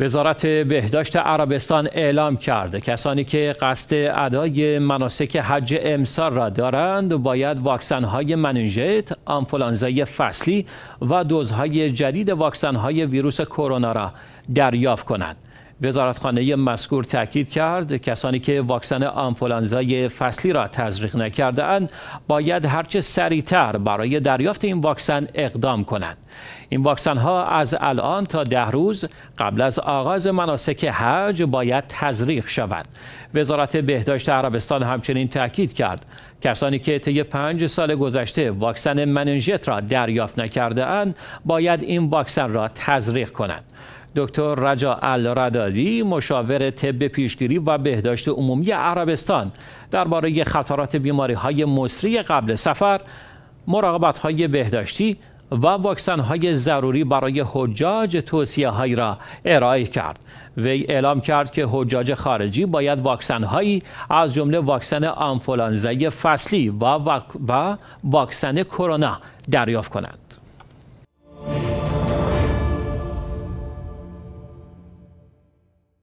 وزارت بهداشت عربستان اعلام کرد کسانی که قصد ادای مناسک حج امسال را دارند باید واکسن های آنفولانزای فصلی و دوزهای جدید واکسن های ویروس کرونا را دریافت کنند. وزارتخانه مسکور تاکید کرد کسانی که واکسن آنفولانزای فصلی را تزریق نکرده باید هرچه سریعتر برای دریافت این واکسن اقدام کنند این واکسن ها از الان تا ده روز قبل از آغاز مناسک حج باید تزریق شوند وزارت بهداشت عربستان همچنین تاکید کرد کسانی که طی پنج سال گذشته واکسن مننژت را دریافت نکرده باید این واکسن را تزریق کنند دکتر رجا الردادی مشاور طب پیشگیری و بهداشت عمومی عربستان درباره خطرات بیماری های مصری قبل سفر مراقبت های بهداشتی و واکسن های ضروری برای حجاج توصیه هایی را ارائه کرد وی اعلام کرد که حجاج خارجی باید واکسن هایی از جمله واکسن آنفولانزای فصلی و, و واکسن کرونا دریافت کنند